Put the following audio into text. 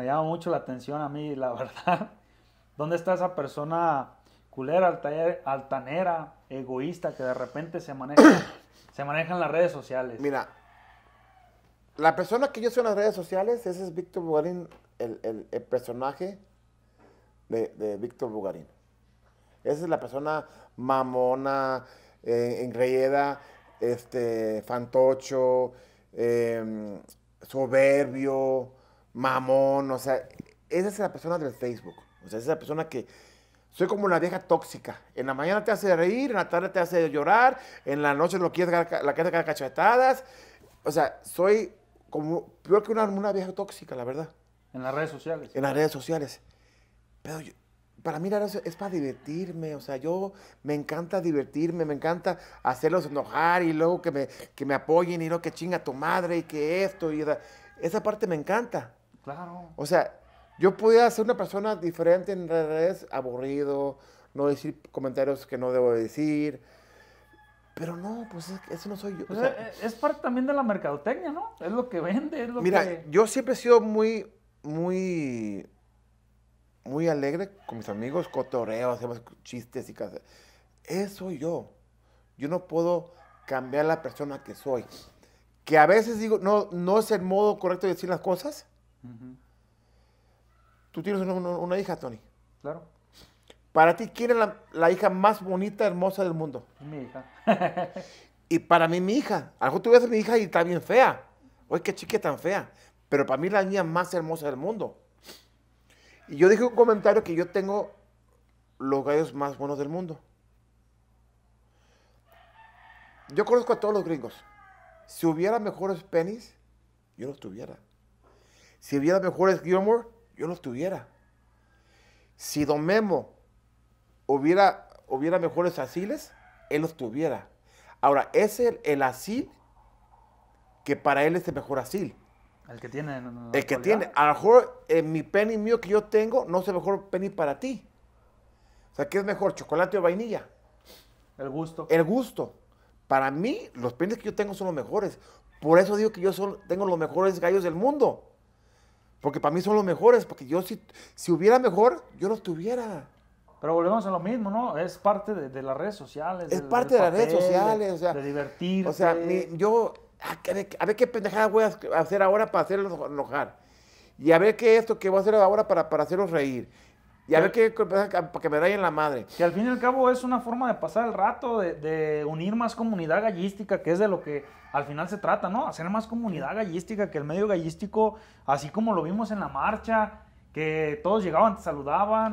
me llama mucho la atención a mí, la verdad. ¿Dónde está esa persona culera, altanera, egoísta que de repente se maneja, se maneja en las redes sociales? Mira, la persona que yo soy en las redes sociales, ese es Víctor Bugarín, el, el, personaje de, Víctor Bugarín. Esa es la persona mamona, eh, engreída, este, fantocho, em, soberbio, mamón, o sea, esa es la persona del Facebook. O sea, esa es la persona que... Soy como una vieja tóxica. En la mañana te hace reír, en la tarde te hace llorar, en la noche lo quieres la quieres cachetadas. O sea, soy como peor que una, vieja tóxica, la verdad. En las redes sociales. En las redes sociales. Pero para mí la es para divertirme. O sea, yo me encanta divertirme, me encanta hacerlos enojar y luego que me, que me apoyen y no que chinga tu madre y que esto y Esa parte me encanta. Claro. O sea, yo podía ser una persona diferente en redes, aburrido, no decir comentarios que no debo decir. Pero no, pues eso no soy yo. O sea, e, es, parte también de la mercadotecnia, ¿no? Es lo que vende, es lo mira, yo siempre he sido muy, muy, muy alegre con mis amigos, cotorreo, hacemos chistes y cosas. Eso soy yo. Yo no puedo cambiar la persona que soy. Que a veces digo, no, no es el modo correcto de decir las cosas, Tú tienes una, hija, Tony. Claro. Para ti, ¿quién es la, hija más bonita, hermosa del mundo? Mi hija. y para mí, mi hija. A lo mejor tú ves mi hija y está bien fea. Oye, qué chiquita tan fea. Pero para mí, la niña más hermosa del mundo. Y yo dije un comentario que yo tengo los gallos más buenos del mundo. Yo conozco a todos los gringos. Si hubiera mejores penis, yo los tuviera. Si hubiera mejores Gilmore, yo los tuviera. Si Don Memo hubiera, hubiera mejores asiles, él los tuviera. Ahora, es el, asil que para él es el mejor asil. El que tiene. No, el que tiene. A lo mejor mi penny mío que yo tengo no es el mejor penny para ti. O sea, ¿qué es mejor, chocolate o vainilla? El gusto. El gusto. Para mí, los penes que yo tengo son los mejores. Por eso digo que yo tengo los mejores gallos del mundo. Porque para mí son los mejores, porque yo si, si hubiera mejor, yo los tuviera. Pero volvemos a lo mismo, ¿no? Es parte de, las redes sociales. Es parte de las redes sociales, o sea. De O sea, yo, ah, a ver, qué pendejadas voy a hacer ahora para hacerlos enojar. Y a ver qué esto que voy a hacer ahora para, para hacerlos reír. Y a ver qué para que me en la madre. Que al fin y al cabo es una forma de pasar el rato, de, de, unir más comunidad gallística, que es de lo que al final se trata, ¿no? Hacer más comunidad gallística, que el medio gallístico, así como lo vimos en la marcha, que todos llegaban, te saludaban,